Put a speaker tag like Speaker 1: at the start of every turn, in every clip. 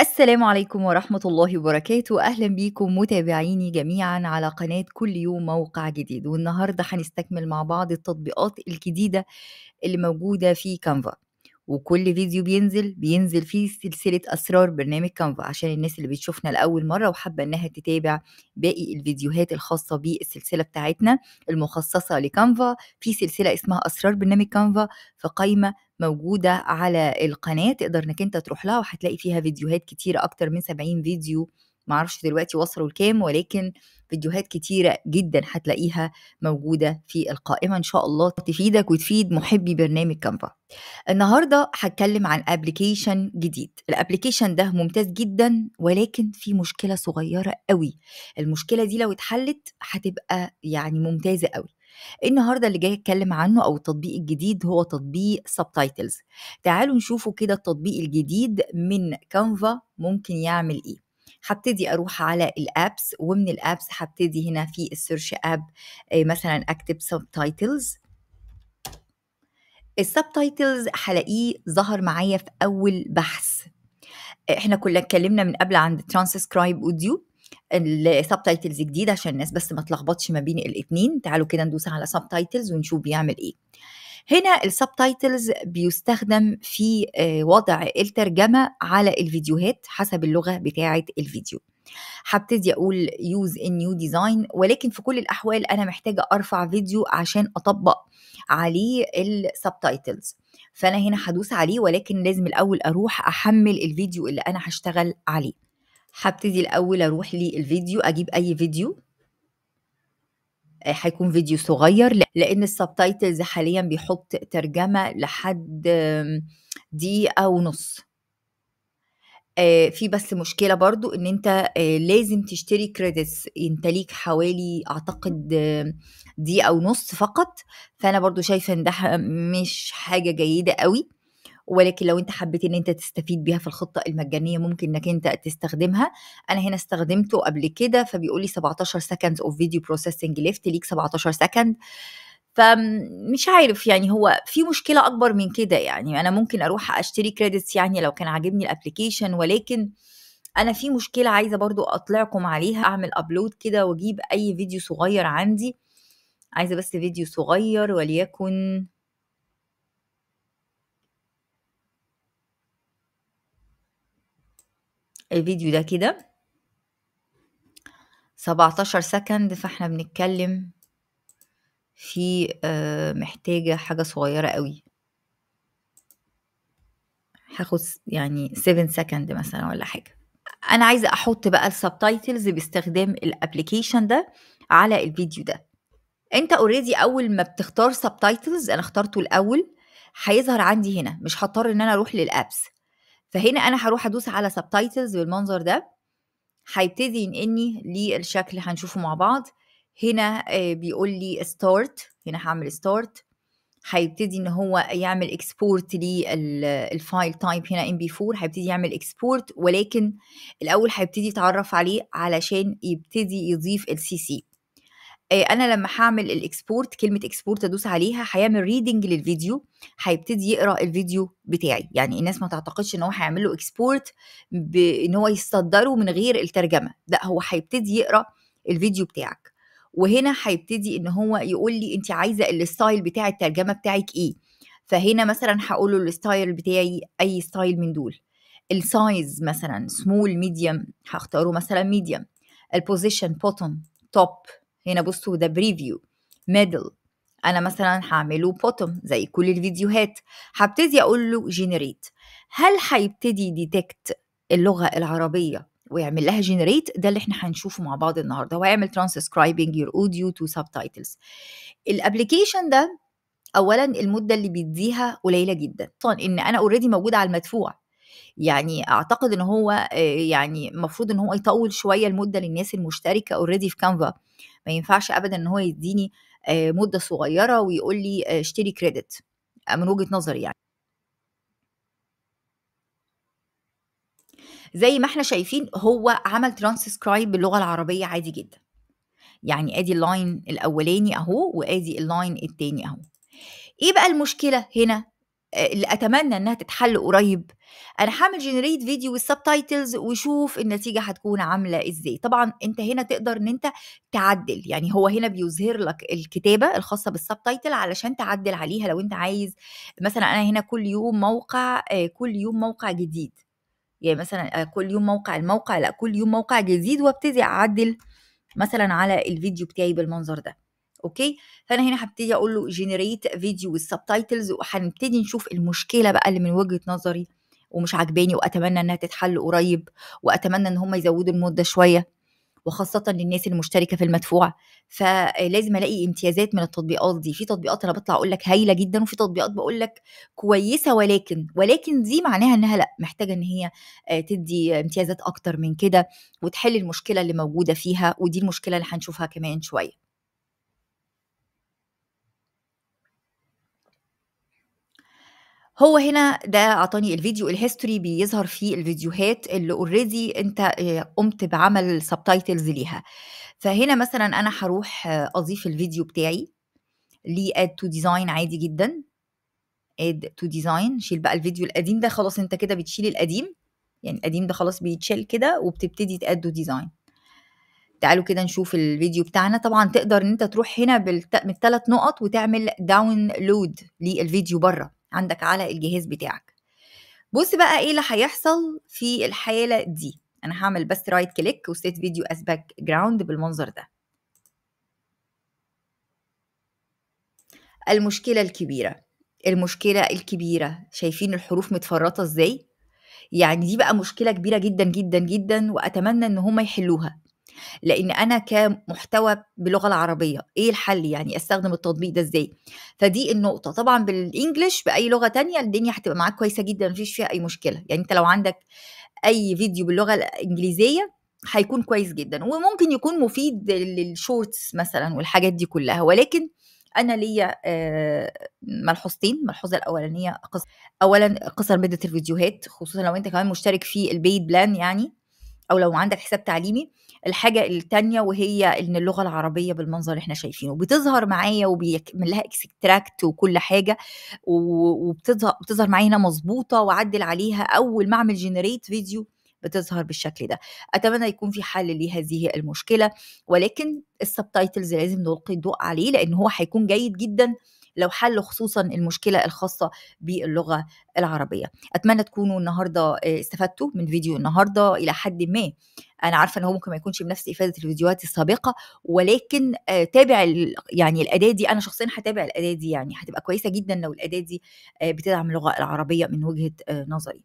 Speaker 1: السلام عليكم ورحمة الله وبركاته أهلا بيكم متابعيني جميعا على قناة كل يوم موقع جديد والنهاردة هنستكمل مع بعض التطبيقات الجديدة اللي موجودة في كانفا وكل فيديو بينزل بينزل فيه سلسلة أسرار برنامج كانفا عشان الناس اللي بتشوفنا لأول مرة وحابة إنها تتابع باقي الفيديوهات الخاصة بالسلسلة بتاعتنا المخصصة لكانفا في سلسلة اسمها أسرار برنامج كانفا في قايمة موجودة على القناة تقدر انك انت تروح لها وهتلاقي فيها فيديوهات كتيرة اكتر من 70 فيديو معرفش دلوقتي وصلوا لكام ولكن فيديوهات كتيرة جدا هتلاقيها موجودة في القائمة إن شاء الله تفيدك وتفيد محبي برنامج كانفا النهاردة هتكلم عن ابلكيشن جديد الابلكيشن ده ممتاز جدا ولكن في مشكلة صغيرة قوي المشكلة دي لو اتحلت هتبقى يعني ممتازة قوي إيه النهارده اللي جاي اتكلم عنه او التطبيق الجديد هو تطبيق سبتايتلز تعالوا نشوفوا كده التطبيق الجديد من كانفا ممكن يعمل ايه هبتدي اروح على الابس ومن الابس هبتدي هنا في السيرش اب آه، مثلا اكتب سبتايتلز السبتايتلز هلاقيه ظهر معايا في اول بحث احنا كنا اتكلمنا من قبل عن ترانسكرايب اوديو السبتايتلز جديد عشان الناس بس ما تلخبطش ما بين الاثنين تعالوا كده ندوس على سبتايتلز ونشوف بيعمل ايه هنا السبتايتلز بيستخدم في آه، وضع الترجمه على الفيديوهات حسب اللغه بتاعه الفيديو هبتدي اقول يوز ان نيو ديزاين ولكن في كل الاحوال انا محتاجه ارفع فيديو عشان اطبق عليه السبتايتلز فانا هنا هدوس عليه ولكن لازم الاول اروح احمل الفيديو اللي انا هشتغل عليه هبتدي الأول أروح للفيديو أجيب أي فيديو آه، هيكون فيديو صغير لأن السبتايتلز حاليا بيحط ترجمة لحد دقيقة ونص آه، في بس مشكلة برضو ان انت آه، لازم تشتري كريدتس انت ليك حوالي اعتقد دقيقة ونص فقط فانا برضو شايفة ان ده مش حاجة جيدة قوي ولكن لو انت حبيت ان انت تستفيد بيها في الخطه المجانيه ممكن انك انت تستخدمها انا هنا استخدمته قبل كده فبيقول لي 17 سكند اوف فيديو بروسيسنج ليفت ليك 17 سكند فمش عارف يعني هو في مشكله اكبر من كده يعني انا ممكن اروح اشتري كريدتس يعني لو كان عاجبني الابلكيشن ولكن انا في مشكله عايزه برضو اطلعكم عليها اعمل ابلود كده واجيب اي فيديو صغير عندي عايزه بس فيديو صغير وليكن الفيديو ده كده 17 سكند فاحنا بنتكلم في آه، محتاجة حاجة صغيرة قوي هاخد يعني 7 سكند مثلا ولا حاجة انا عايزة احط بقى السبتايتلز باستخدام الابليكيشن ده على الفيديو ده انت اوريدي اول ما بتختار سبتايتلز انا اخترته الاول هيظهر عندي هنا مش هضطر ان انا اروح للابس فهنا انا هروح ادوس على سبتايتلز بالمنظر ده هيبتدي ينقلني للشكل هنشوفه مع بعض هنا آه، بيقول لي ستارت هنا هعمل ستارت هيبتدي ان هو يعمل اكسبورت للفايل تايب هنا ام بي 4 هيبتدي يعمل اكسبورت ولكن الاول هيبتدي يتعرف عليه علشان يبتدي يضيف السي سي آه، انا لما هعمل الاكسبورت كلمه اكسبورت ادوس عليها هيعمل ريدنج للفيديو هيبتدي يقرا الفيديو بتاعي يعني الناس ما تعتقدش ان هو هيعمل له اكسبورت بان هو يصدره من غير الترجمه لا هو هيبتدي يقرا الفيديو بتاعك وهنا هيبتدي ان هو يقول لي انت عايزه الستايل بتاع الترجمه بتاعك ايه فهنا مثلا هقول له الستايل بتاعي اي ستايل من دول السايز مثلا سمول ميديوم هختاره مثلا ميديوم البوزيشن بوتوم توب هنا بصوا ده بريفيو ميدل انا مثلا هعمله بوتوم زي كل الفيديوهات هبتدي اقول له جنريت هل هيبتدي ديتكت اللغه العربيه ويعمل لها جنريت ده اللي احنا هنشوفه مع بعض النهارده ويعمل ترانسكرايبنج يور اوديو تو سبتايتلز الابلكيشن ده اولا المده اللي بيديها قليله جدا طبعا ان انا اوريدي موجوده على المدفوع يعني اعتقد ان هو يعني المفروض ان هو يطول شويه المده للناس المشتركه اوريدي في كانفا ما ينفعش ابدا ان هو يديني مده صغيره ويقول لي اشتري كريدت من وجهه نظري يعني زي ما احنا شايفين هو عمل ترانسكرايب باللغه العربيه عادي جدا يعني ادي اللاين الاولاني اهو وادي اللاين التاني اهو ايه بقى المشكله هنا اللي اتمنى انها تتحل قريب انا هعمل جنريت فيديو والسبتايتلز وشوف النتيجه هتكون عامله ازاي طبعا انت هنا تقدر ان انت تعدل يعني هو هنا بيظهر لك الكتابه الخاصه بالسبتايتل علشان تعدل عليها لو انت عايز مثلا انا هنا كل يوم موقع آه، كل يوم موقع جديد يعني مثلا آه، كل يوم موقع الموقع لا كل يوم موقع جديد وابتدي اعدل مثلا على الفيديو بتاعي بالمنظر ده اوكي فانا هنا هبتدي اقول له جنريت فيديو والسبتايتلز وهنبتدي نشوف المشكله بقى اللي من وجهه نظري ومش عجباني واتمنى انها تتحل قريب واتمنى ان هم يزودوا المده شويه وخاصة للناس المشتركة في المدفوع فلازم ألاقي امتيازات من التطبيقات دي في تطبيقات أنا بطلع أقول لك هايلة جدا وفي تطبيقات بقول لك كويسة ولكن ولكن دي معناها إنها لأ محتاجة إن هي آه، تدي امتيازات أكتر من كده وتحل المشكلة اللي موجودة فيها ودي المشكلة اللي هنشوفها كمان شوية هو هنا ده اعطاني الفيديو الهيستوري بيظهر فيه الفيديوهات اللي اوريدي انت آه، قمت بعمل سبتايتلز ليها فهنا مثلا انا هروح آه، اضيف الفيديو بتاعي ليه اد تو ديزاين عادي جدا اد تو ديزاين شيل بقى الفيديو القديم ده خلاص انت كده بتشيل القديم يعني القديم ده خلاص بيتشال كده وبتبتدي تأدو ديزاين تعالوا كده نشوف الفيديو بتاعنا طبعا تقدر ان انت تروح هنا بالثلاث نقط وتعمل داونلود للفيديو بره عندك على الجهاز بتاعك بص بقى ايه اللي هيحصل في الحاله دي انا هعمل بس رايت كليك وسيت فيديو از باك جراوند بالمنظر ده المشكله الكبيره المشكله الكبيره شايفين الحروف متفرطه ازاي يعني دي بقى مشكله كبيره جدا جدا جدا واتمنى ان هم يحلوها لان انا كمحتوى باللغه العربيه ايه الحل يعني استخدم التطبيق ده ازاي فدي النقطه طبعا بالانجلش باي لغه تانية الدنيا هتبقى معاك كويسه جدا مفيش فيها اي مشكله يعني انت لو عندك اي فيديو باللغه الانجليزيه هيكون كويس جدا وممكن يكون مفيد للشورتس مثلا والحاجات دي كلها ولكن انا ليا آه، ملحوظتين الملحوظه الاولانيه اولا قصر مده الفيديوهات خصوصا لو انت كمان مشترك في البيد بلان يعني او لو عندك حساب تعليمي الحاجه الثانيه وهي ان اللغه العربيه بالمنظر اللي احنا شايفينه بتظهر معايا وبيعمل لها اكستراكت وكل حاجه وبتظهر بتظهر معايا هنا مظبوطه واعدل عليها اول ما اعمل جنريت فيديو بتظهر بالشكل ده اتمنى يكون في حل لهذه المشكله ولكن السبتايتلز لازم نلقي الضوء عليه لان هو هيكون جيد جدا لو حلوا خصوصا المشكله الخاصه باللغه العربيه اتمنى تكونوا النهارده آه، استفدتوا من فيديو النهارده الى حد ما انا عارفه ان هو ممكن ما يكونش بنفس افاده الفيديوهات السابقه ولكن آه، تابع يعني الاداه دي انا شخصيا هتابع الاداه دي يعني هتبقى كويسه جدا لو الاداه دي آه، بتدعم اللغه العربيه من وجهه نظري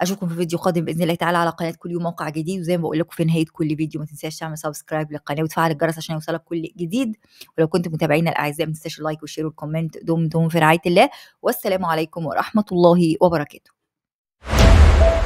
Speaker 1: اشوفكم في فيديو قادم باذن الله تعالى على قناه كل يوم موقع جديد وزي ما بقول لكم في نهايه كل فيديو ما تنساش تعمل سبسكرايب للقناه وتفعل الجرس عشان يوصلك كل جديد ولو كنت متابعينا الاعزاء ما تنساش اللايك والشير والكومنت دمتم في رعايه الله والسلام عليكم ورحمه الله وبركاته